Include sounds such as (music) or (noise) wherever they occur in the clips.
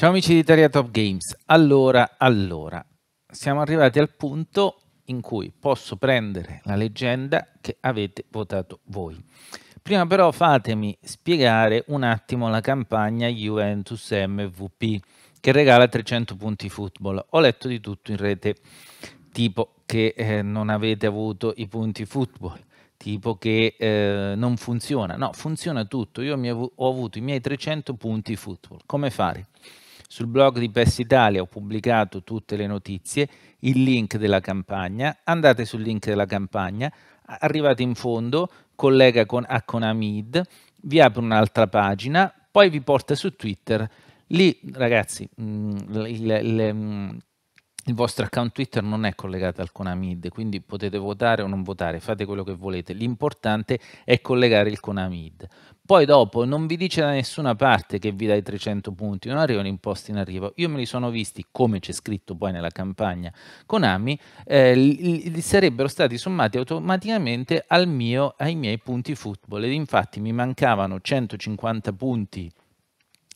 Ciao amici di Italia Top Games, allora, allora, siamo arrivati al punto in cui posso prendere la leggenda che avete votato voi. Prima però fatemi spiegare un attimo la campagna Juventus MVP che regala 300 punti football. Ho letto di tutto in rete, tipo che eh, non avete avuto i punti football, tipo che eh, non funziona. No, funziona tutto. Io ho avuto i miei 300 punti football. Come fare? Sul blog di PES Italia ho pubblicato tutte le notizie, il link della campagna, andate sul link della campagna, arrivate in fondo, collega con, a Conamid, vi apre un'altra pagina, poi vi porta su Twitter. Lì, ragazzi, mm, il, il, il vostro account Twitter non è collegato al Conamid, quindi potete votare o non votare, fate quello che volete. L'importante è collegare il Conamid poi dopo non vi dice da nessuna parte che vi dai 300 punti, non arrivano in posti in arrivo. Io me li sono visti, come c'è scritto poi nella campagna Konami, eh, li, sarebbero stati sommati automaticamente mio, ai miei punti football ed infatti mi mancavano 150 punti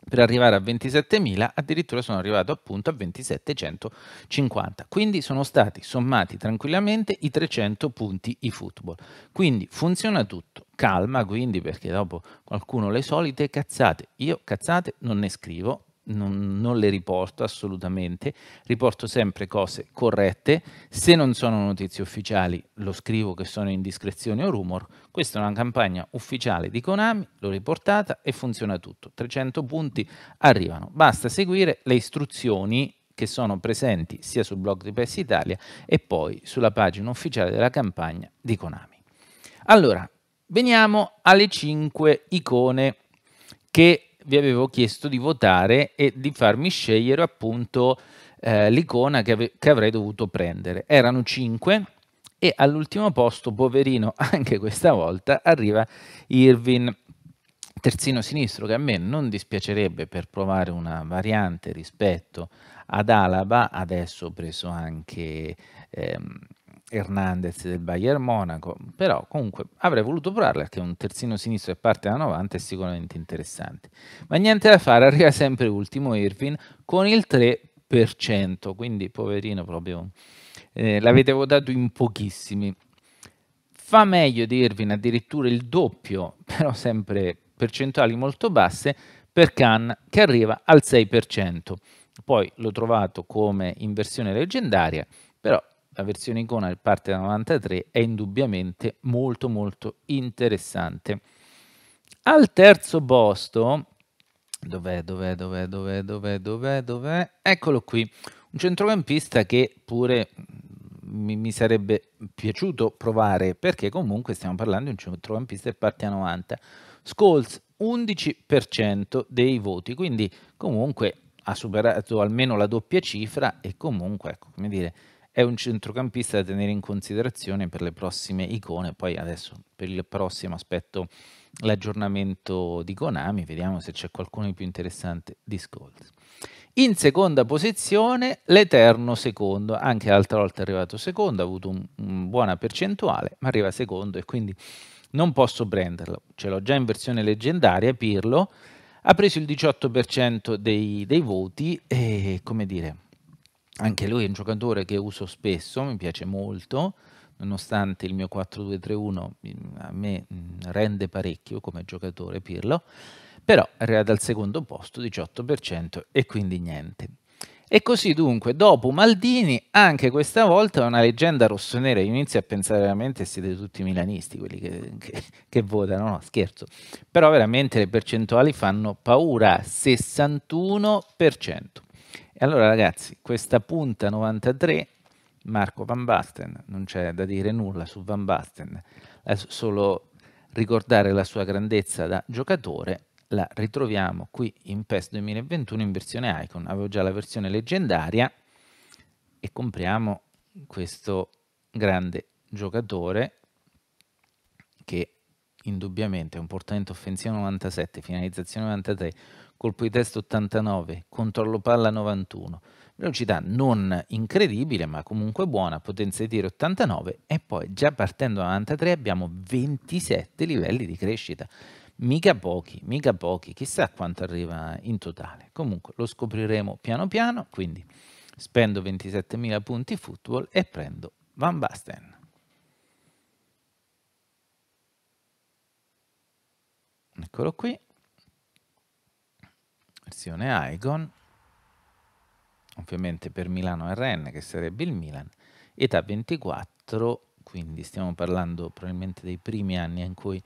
per arrivare a 27.000, addirittura sono arrivato appunto a 27.150. Quindi sono stati sommati tranquillamente i 300 punti football. Quindi funziona tutto calma quindi perché dopo qualcuno le solite cazzate. Io cazzate non ne scrivo, non, non, le riporto assolutamente, riporto sempre cose corrette, se non sono notizie ufficiali lo scrivo che sono indiscrezioni o rumor, questa è una campagna ufficiale di Konami, l'ho riportata e funziona tutto, 300 punti arrivano, basta seguire le istruzioni che sono presenti sia sul blog di PES Italia e poi sulla pagina ufficiale della campagna di Konami. Allora, Veniamo alle 5 icone che vi avevo chiesto di votare e di farmi scegliere appunto eh, l'icona che, ave- che avrei dovuto prendere. Erano 5 e all'ultimo posto, poverino, (laughs) anche questa volta arriva Irvin terzino sinistro che a me non dispiacerebbe per provare una variante rispetto ad Alaba, adesso ho preso anche ehm, Hernandez del Bayern Monaco, però comunque avrei voluto provarla perché un terzino sinistro che parte da 90 è sicuramente interessante. Ma niente da fare, arriva sempre l'ultimo Irving con il 3%, quindi poverino proprio, eh, l'avete votato in pochissimi. Fa meglio di Irving addirittura il doppio, (laughs) però sempre percentuali molto basse, per Khan che arriva al 6%. Poi l'ho trovato come in versione leggendaria, però la versione icona che parte da 93 è indubbiamente molto molto interessante. Al terzo posto, dov'è, dov'è, dov'è, dov'è, dov'è, dov'è, dov'è? Eccolo qui, un centrocampista che pure mm, mi, mi sarebbe piaciuto provare perché comunque stiamo parlando di un centrocampista che parte a 90. scolz 11% dei voti, quindi comunque ha superato almeno la doppia cifra e comunque, ecco, come dire, è un centrocampista da tenere in considerazione per le prossime icone. Poi adesso per il prossimo aspetto l'aggiornamento di Konami, vediamo se c'è qualcuno di più interessante di Scolz. In seconda posizione l'Eterno secondo, anche l'altra volta è arrivato secondo, ha avuto una un buona percentuale, ma arriva secondo e quindi non posso prenderlo. Ce l'ho già in versione leggendaria, Pirlo ha preso il 18% dei, dei voti e come dire, anche lui è un giocatore che uso spesso, mi piace molto, nonostante il mio 4-2-3-1 mm, a me mm, rende parecchio come giocatore Pirlo, però arriva dal secondo posto 18% e quindi niente. E così dunque, dopo Maldini, anche questa volta una leggenda rossonera. Io inizio a pensare veramente siete tutti milanisti quelli che, che, che votano, no scherzo. Però veramente le percentuali fanno paura, 61%. E allora ragazzi, questa punta 93, Marco Van Basten, non c'è da dire nulla su Van Basten, è solo ricordare la sua grandezza da giocatore, la ritroviamo qui in PES 2021 in versione Icon. Avevo già la versione leggendaria e compriamo questo grande giocatore che indubbiamente, un portamento offensivo 97, finalizzazione 93, colpo di testa 89, controllo palla 91, velocità non incredibile ma comunque buona, potenza di tiro 89 e poi già partendo da 93 abbiamo 27 livelli di crescita. Mica pochi, mica pochi, chissà quanto arriva in totale. Comunque lo scopriremo piano piano, quindi spendo 27.000 punti football e prendo Van Basten. eccolo qui, versione Aegon, ovviamente per Milano RN che sarebbe il Milan, età 24, quindi stiamo parlando probabilmente dei primi anni in cui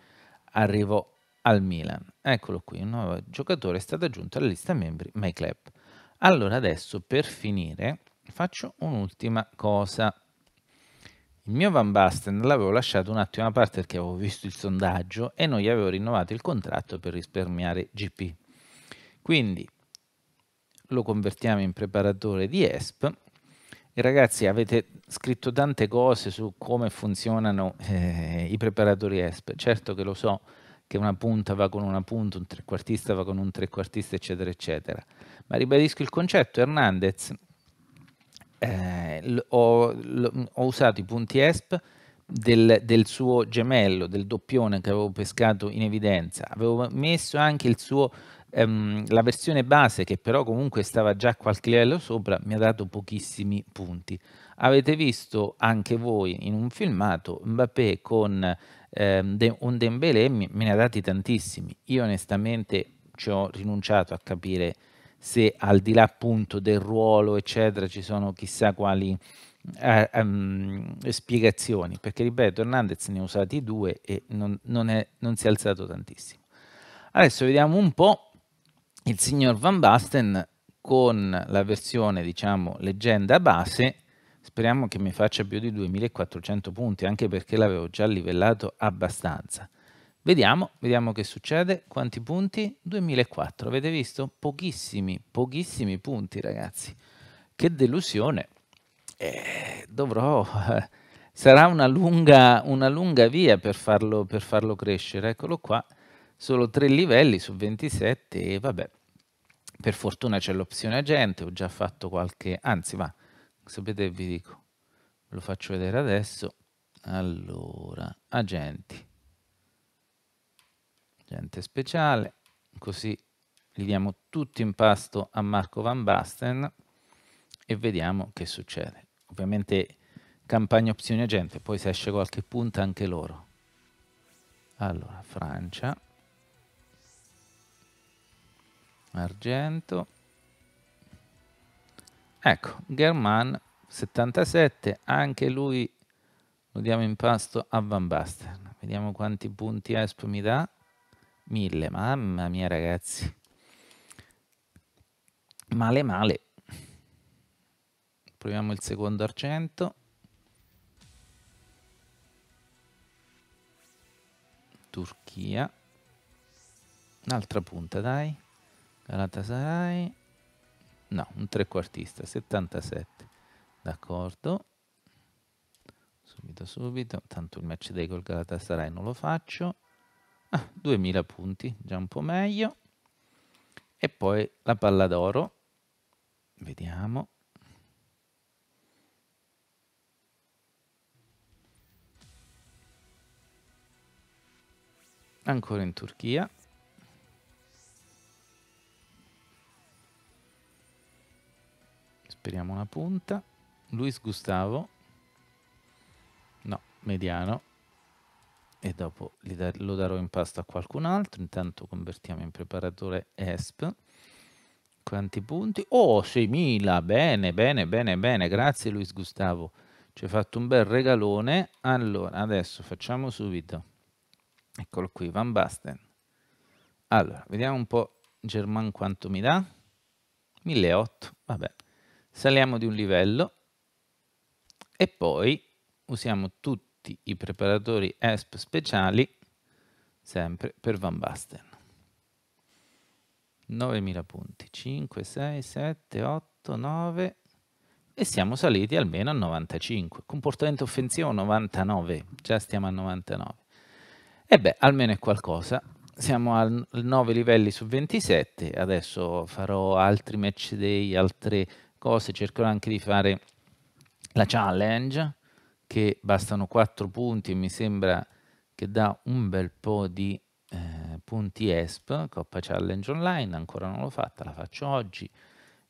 arrivò al Milan. Eccolo qui, un nuovo giocatore è stato aggiunto alla lista membri MyClub. Allora adesso per finire faccio un'ultima cosa il mio Van Basten l'avevo lasciato un attimo a parte perché avevo visto il sondaggio e non gli avevo rinnovato il contratto per risparmiare GP. Quindi lo convertiamo in preparatore di ESP. E ragazzi, avete scritto tante cose su come funzionano eh, i preparatori ESP. Certo che lo so che una punta va con una punta, un trequartista va con un trequartista, eccetera, eccetera. Ma ribadisco il concetto, Hernandez eh, ho, ho, usato i punti ESP del, del, suo gemello, del doppione che avevo pescato in evidenza. Avevo messo anche suo, ehm, la versione base che però comunque stava già a qualche livello sopra, mi ha dato pochissimi punti. Avete visto anche voi in un filmato Mbappé con ehm, un Dembélé, me ne ha dati tantissimi. Io onestamente ci ho rinunciato a capire se al di là appunto del ruolo, eccetera, ci sono chissà quali eh, um, spiegazioni, perché ripeto, Hernandez ne ha usati due e non, non, è, non si è alzato tantissimo. Adesso vediamo un po' il signor Van Basten con la versione, diciamo, leggenda base, speriamo che mi faccia più di 2400 punti, anche perché l'avevo già livellato abbastanza. Vediamo, vediamo che succede. Quanti punti? 2004. Avete visto? Pochissimi, pochissimi punti, ragazzi. Che delusione. Eh, dovrò... (laughs) sarà una lunga, una lunga via per farlo, per farlo crescere. Eccolo qua. Solo tre livelli su 27 e vabbè. Per fortuna c'è l'opzione agente, ho già fatto qualche... Anzi, va, sapete vi dico, ve lo faccio vedere adesso. Allora, agenti gente speciale, così gli diamo tutto in pasto a Marco Van Basten e vediamo che succede. Ovviamente campagna opzioni agente, poi se esce qualche punta anche loro. Allora, Francia, Argento, ecco, German 77, anche lui lo diamo in pasto a Van Basten. Vediamo quanti punti ESP mi dà. 1000, mamma mia ragazzi. Male male. Proviamo il secondo argento. Turchia. Un'altra punta, dai. Galatasaray. No, un trequartista, 77. D'accordo. Subito, subito. Tanto il match day col Galatasaray non lo faccio. Ah, 2000 punti, già un po' meglio. E poi la palla d'oro. Vediamo. Ancora in Turchia. Speriamo una punta. Luis Gustavo. No, mediano e dopo lo darò in pasto a qualcun altro. Intanto convertiamo in preparatore ESP. Quanti punti? Oh, 6.000! Bene, bene, bene, bene. Grazie Luis Gustavo. Ci hai fatto un bel regalone. Allora, adesso facciamo subito. Eccolo qui, Van Basten. Allora, vediamo un po' German quanto mi dà. 1.800, vabbè. Saliamo di un livello e poi usiamo tutti tutti i preparatori ESP speciali, sempre per Van Basten. 9.000 punti, 5, 6, 7, 8, 9 e siamo saliti almeno a 95. Comportamento offensivo 99, già stiamo a 99. E beh, almeno è qualcosa. Siamo a 9 livelli su 27, adesso farò altri match day, altre cose, cercherò anche di fare la challenge che bastano 4 punti, mi sembra che dà un bel po' di eh, punti ESP, Coppa Challenge Online, ancora non l'ho fatta, la faccio oggi,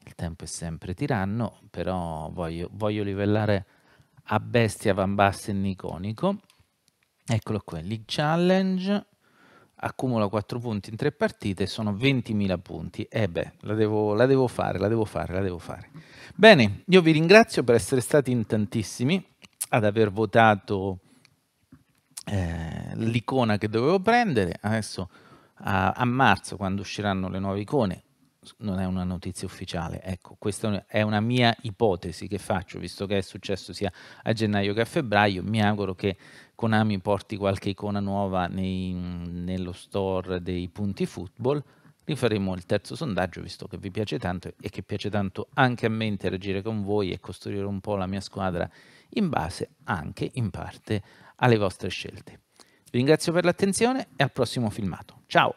il tempo è sempre tiranno, però voglio, voglio livellare a bestia Van Basten iconico, eccolo qua, League Challenge, accumula 4 punti in 3 partite, sono 20.000 punti, e eh beh, la devo, la devo fare, la devo fare, la devo fare. Bene, io vi ringrazio per essere stati in tantissimi, ad aver votato eh, l'icona che dovevo prendere, adesso a, a, marzo quando usciranno le nuove icone, non è una notizia ufficiale, ecco, questa è una mia ipotesi che faccio, visto che è successo sia a gennaio che a febbraio, mi auguro che Konami porti qualche icona nuova nei, nello store dei punti football, rifaremo il terzo sondaggio, visto che vi piace tanto e che piace tanto anche a me interagire con voi e costruire un po' la mia squadra in base anche in parte alle vostre scelte. Vi ringrazio per l'attenzione e al prossimo filmato. Ciao!